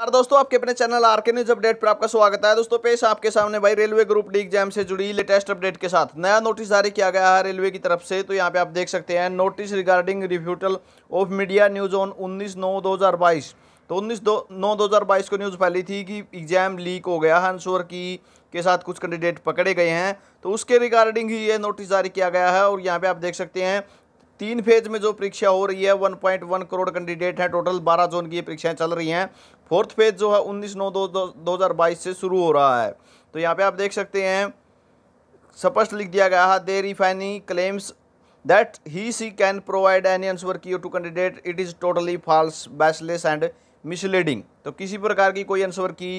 और दोस्तों आपके अपने channel R K news update पर आपका स्वागत है दोस्तों पेश आपके सामने भाई रेलवे ग्रुप डी एग्जाम से जुड़ी लेटेस्ट अपडेट के साथ नया नोटिस जारी किया गया है रेलवे की तरफ से तो यहाँ पे आप देख सकते हैं notice regarding refutal of media news on उन्नीस नौ दो हज़ार बाईस तो उन्नीस दो नौ दो हज़ार बाईस को न्यूज़ फैली थी कि एग्ज़ाम लीक हो गया हंसवर की के साथ कुछ कैंडिडेट पकड़े गए हैं तो उसके रिगार्डिंग ही ये नोटिस जारी किया गया है और यहाँ पे आप देख सकते हैं तीन फेज में जो परीक्षा हो रही है 1.1 करोड़ कैंडिडेट हैं टोटल 12 जोन की परीक्षाएं चल रही हैं फोर्थ फेज जो है 19 नौ दो, दो, हज़ार बाईस से शुरू हो रहा है तो यहाँ पे आप देख सकते हैं स्पष्ट लिख दिया गया है दे रिफाइनी claims that he she can provide any answer key to candidate it is totally false baseless and misleading तो किसी प्रकार की कोई आंसर की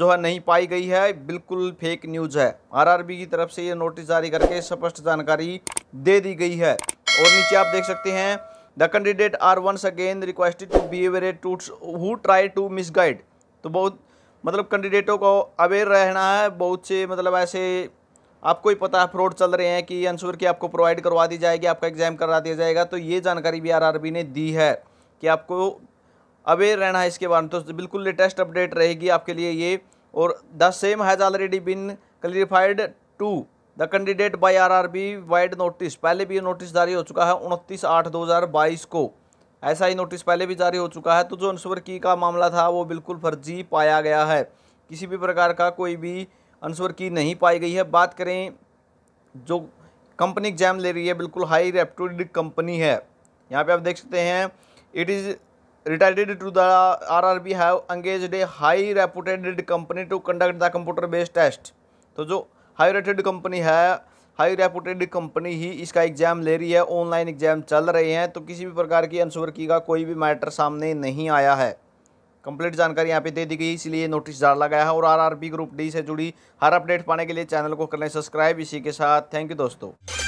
जो है नहीं पाई गई है बिल्कुल फेक न्यूज़ है आरआरबी की तरफ से ये नोटिस जारी करके स्पष्ट जानकारी दे दी गई है और नीचे आप देख सकते हैं the candidate are once again requested to behaviour to who try to misguide तो बहुत मतलब कैंडिडेटों को अवेयर रहना है बहुत से मतलब ऐसे आपको ही पता है फ्रॉड चल रहे हैं कि आंसर की आपको प्रोवाइड करवा दी जाएगी आपका एग्जाम करवा दिया जाएगा तो ये जानकारी भी आरआरबी ने दी है कि आपको अवेयर रहना है इसके बारे में तो बिल्कुल लेटेस्ट अपडेट रहेगी आपके लिए ये और the same has already been clarified to the candidate by RRB vide notice पहले भी ये नोटिस जारी हो चुका है उनतीस आठ दो हज़ार बाईस को ऐसा ही नोटिस पहले भी जारी हो चुका है तो जो अनसुवर की का मामला था वो बिल्कुल फर्जी पाया गया है किसी भी प्रकार का कोई भी अनुस्वर की नहीं पाई गई है बात करें जो कंपनी एग्जाम ले रही है बिल्कुल हाई रेप्यूटेड कंपनी है यहाँ पे आप देख सकते हैं it is retired to the R R B have engage a high reputed company to conduct the computer based test तो जो हाई रेटेड कंपनी है हाई रेपूटेड कंपनी ही इसका एग्ज़ाम ले रही है ऑनलाइन एग्ज़ाम चल रहे हैं तो किसी भी प्रकार की की का कोई भी मैटर सामने नहीं आया है कंप्लीट जानकारी यहाँ पे दे दी गई इसलिए नोटिस डाला गया है और आरआरबी ग्रुप डी से जुड़ी हर अपडेट पाने के लिए चैनल को करें सब्सक्राइब इसी के साथ थैंक यू दोस्तों